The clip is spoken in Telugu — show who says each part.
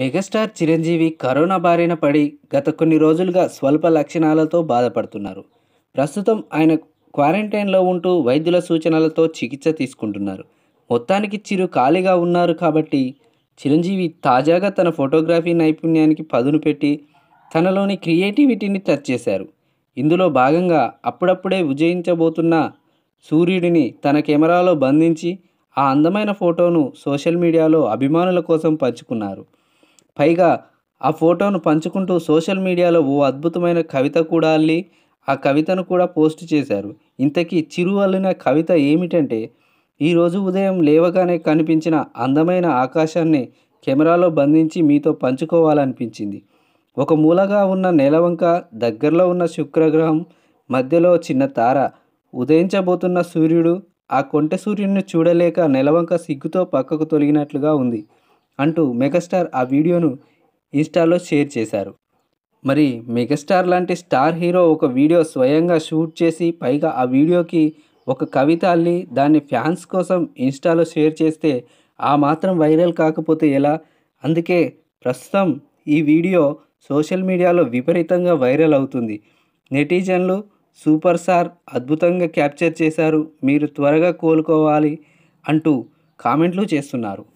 Speaker 1: మెగాస్టార్ చిరంజీవి కరోనా బారిన పడి గత కొన్ని రోజులుగా స్వల్ప లక్షణాలతో బాధపడుతున్నారు ప్రస్తుతం ఆయన క్వారంటైన్లో ఉంటూ వైద్యుల సూచనలతో చికిత్స తీసుకుంటున్నారు మొత్తానికి చిరు ఖాళీగా ఉన్నారు కాబట్టి చిరంజీవి తాజాగా తన ఫోటోగ్రఫీ నైపుణ్యానికి పదును పెట్టి తనలోని క్రియేటివిటీని టచ్ చేశారు ఇందులో భాగంగా అప్పుడప్పుడే విజయించబోతున్న సూర్యుడిని తన కెమెరాలో బంధించి ఆ అందమైన ఫోటోను సోషల్ మీడియాలో అభిమానుల కోసం పంచుకున్నారు పైగా ఆ ఫోటోను పంచుకుంటూ సోషల్ మీడియాలో ఓ అద్భుతమైన కవిత కూడా అల్లి ఆ కవితను కూడా పోస్ట్ చేశారు ఇంతకీ చిరు అల్లిన కవిత ఏమిటంటే ఈరోజు ఉదయం లేవగానే కనిపించిన అందమైన ఆకాశాన్ని కెమెరాలో బంధించి మీతో పంచుకోవాలనిపించింది ఒక మూలగా ఉన్న నెలవంక దగ్గరలో ఉన్న శుక్రగ్రహం మధ్యలో చిన్న తార ఉదయించబోతున్న సూర్యుడు ఆ కొంటె సూర్యుడిని చూడలేక నెలవంక సిగ్గుతో పక్కకు తొలగినట్లుగా ఉంది అంటూ మెగాస్టార్ ఆ వీడియోను ఇన్స్టాలో షేర్ చేశారు మరి మెగాస్టార్ లాంటి స్టార్ హీరో ఒక వీడియో స్వయంగా షూట్ చేసి పైగా ఆ వీడియోకి ఒక కవిత అల్లి దాన్ని ఫ్యాన్స్ కోసం ఇన్స్టాలో షేర్ చేస్తే ఆ మాత్రం వైరల్ కాకపోతే ఎలా అందుకే ప్రస్తుతం ఈ వీడియో సోషల్ మీడియాలో విపరీతంగా వైరల్ అవుతుంది నెటిజన్లు సూపర్ స్టార్ అద్భుతంగా క్యాప్చర్ చేశారు మీరు త్వరగా కోలుకోవాలి అంటూ కామెంట్లు చేస్తున్నారు